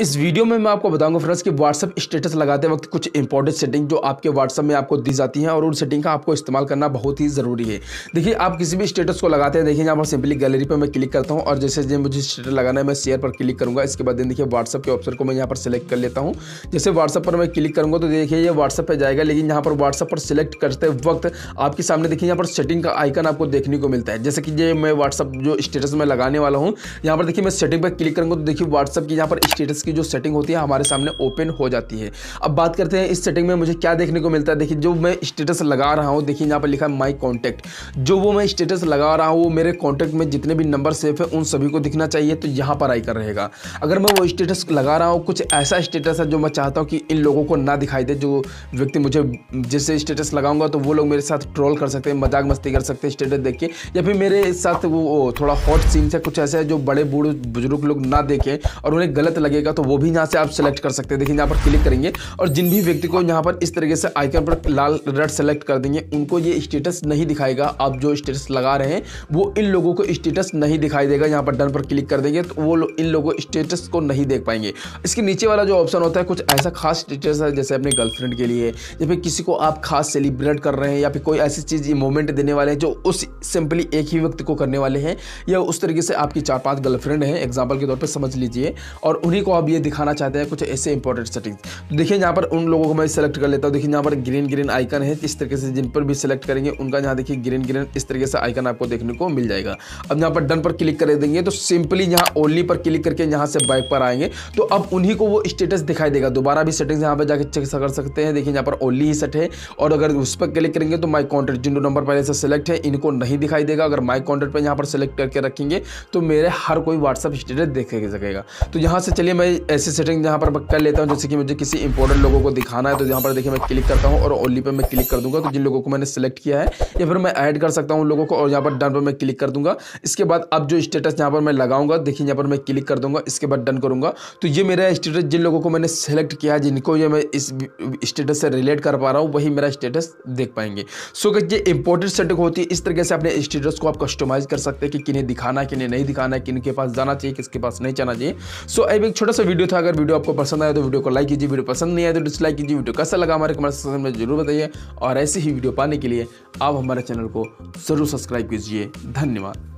इस वीडियो में मैं आपको बताऊंगा फ्रेंड्स कि व्हाट्सअप स्टेटस लगाते वक्त कुछ इंपॉर्टेंट सेटिंग जो आपके व्हाट्सअप में आपको दी जाती हैं और उन सेटिंग का आपको इस्तेमाल करना बहुत ही ज़रूरी है देखिए आप किसी भी स्टेटस को लगाते हैं देखिए यहाँ पर सिंपली गैलरी पर मैं क्लिक करता हूँ और जैसे जो मुझे स्टेटस लगाना है मैं शेयर पर क्लिक करूँगा इसके बाद देखिए व्हाट्सअप के ऑप्शन को मैं यहाँ पर सिलेक्ट कर लेता हूँ जैसे व्हाट्सअप पर मैं क्लिक करूँगा तो देखिए ये व्हाट्सअप पर जाएगा लेकिन यहाँ पर व्हाट्सअप पर सिलेक्ट करते वक्त आपके सामने देखिए यहाँ पर सेटिंग का आइकन आपको देखने को मिलता है जैसे कि ये मैं व्हाट्सअप जो स्टेटस में लगाने वाला हूँ यहाँ पर देखिए मैं सेटिंग पर क्लिक करूँगा तो देखिए व्हाट्सअप की यहाँ पर स्टेटस की जो सेटिंग होती है हमारे सामने ओपन हो जाती है अब बात करते हैं इस सेटिंग में मुझे क्या देखने को मिलता है देखिए जो मैं स्टेटस लगा रहा हूँ देखिए यहाँ पर लिखा है माई कॉन्टैक्ट जो वो मैं स्टेटस लगा रहा हूँ वो मेरे कॉन्टैक्ट में जितने भी नंबर सेफ है उन सभी को दिखना चाहिए तो यहाँ पर आइकर रहेगा अगर मैं वो स्टेटस लगा रहा हूँ कुछ ऐसा स्टेटस है जो मैं चाहता हूँ कि इन लोगों को ना दिखाई दे जो व्यक्ति मुझे जिससे स्टेटस लगाऊंगा तो वो लोग मेरे साथ ट्रोल कर सकते हैं मजाक मस्ती कर सकते हैं स्टेटस देख के या फिर मेरे साथ वो थोड़ा हॉट सीन से कुछ ऐसा है जो बड़े बूढ़े बुजुर्ग लोग ना देखें और उन्हें गलत लगेगा तो वो भी यहाँ से आप सेलेक्ट कर सकते हैं देखिए यहाँ पर क्लिक करेंगे और जिन भी व्यक्ति को यहाँ पर इस तरीके से आइकन पर लाल रेड सेलेक्ट कर देंगे उनको ये स्टेटस नहीं दिखाएगा आप जो स्टेटस लगा रहे हैं वो इन लोगों को स्टेटस नहीं दिखाई देगा यहाँ पर डन पर क्लिक कर देंगे तो वो इन लोगों स्टेटस को नहीं देख पाएंगे इसके नीचे वाला जो ऑप्शन होता है कुछ ऐसा खास स्टेटस है जैसे अपने गर्लफ्रेंड के लिए या फिर किसी को आप खास सेलिब्रेट कर रहे हैं या फिर कोई ऐसी चीज़ मोमेंट देने वाले हैं जो उस सिंपली एक ही व्यक्ति को करने वाले हैं या उस तरीके से आपकी चार पाँच गर्लफ्रेंड हैं एग्जाम्पल के तौर पर समझ लीजिए और उन्हीं को आप ये दिखाना चाहते हैं कुछ ऐसे इंपॉर्टेंट सेटिंग्स तो देखिए यहाँ पर उन लोगों को मैं सेलेक्ट कर लेता हूँ देखिए यहाँ पर ग्रीन ग्रीन आइकन है इस तरीके से जिन पर भी सिलेक्ट करेंगे उनका यहाँ देखिए ग्रीन ग्रीन इस तरीके से आइकन आपको देखने को मिल जाएगा अब यहाँ पर डन पर क्लिक कर देंगे तो सिंपली यहाँ ओनली पर क्लिक करके यहाँ से बाइक पर आएंगे तो अब उन्हीं को वो स्टेटस दिखाई देगा दोबारा भी सेटिंग्स यहाँ पर जाकर चेक कर सकते हैं देखिए यहाँ पर ओनली ही सेट है और अगर उस पर क्लिक करेंगे तो माई कॉन्टेक्ट जिन नंबर पहले से सिलेक्ट है इनको नहीं दिखाई देगा अगर माई कॉन्टेक्ट पर यहाँ पर सिलेक्ट करके रखेंगे तो मेरे हर कोई व्हाट्सअप स्टेटस देख सकेगा तो यहाँ से चलिए मैं ऐसी सेटिंग यहाँ पर कर लेता हूँ जैसे कि मुझे किसी इंपॉर्टेंट लोगों को दिखाना है तो यहाँ पर देखिए मैं क्लिक करता हूँ और ओली पे मैं क्लिक कर दूंगा तो जिन लोगों को मैंने सेलेक्ट किया है या फिर मैं ऐड कर सकता हूँ उन लोगों को और यहाँ पर डन पर मैं क्लिक कर दूंगा इसके बाद अब जो स्टेटस यहाँ पर मैं लगाऊंगा देखिए यहाँ पर मैं क्लिक कर दूंगा इसके बाद डन करूँगा तो ये मेरा स्टेटस जिन लोगों को मैंने सेलेक्ट किया जिनको ये मैं इस स्टेटस से रिलेट कर पा रहा हूँ वही मेरा स्टेटस देख पाएंगे सो कि ये इंपॉर्टेंट सेटिंग होती है इस तरीके से अपने स्टेटस को आप कस्टमाइज कर सकते हैं कि किन्हें दिखाना है किन्हें नहीं दिखाना है किन के पास जाना चाहिए किसके पास नहीं जाना चाहिए सो अब एक छोटा सा वीडियो था अगर वीडियो आपको पसंद आया तो वीडियो को लाइक कीजिए वीडियो पसंद नहीं आया तो डिसलाइक कीजिए वीडियो कैसा लगा हमारे कमेंट सेक्शन में जरूर बताइए और ऐसे ही वीडियो पाने के लिए आप हमारे चैनल को ज़रूर सब्सक्राइब कीजिए धन्यवाद